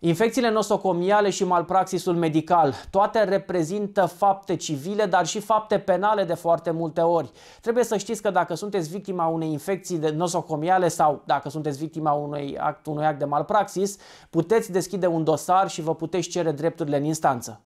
Infecțiile nosocomiale și malpraxisul medical, toate reprezintă fapte civile, dar și fapte penale de foarte multe ori. Trebuie să știți că dacă sunteți victima unei infecții de nosocomiale sau dacă sunteți victima unui act, unui act de malpraxis, puteți deschide un dosar și vă puteți cere drepturile în instanță.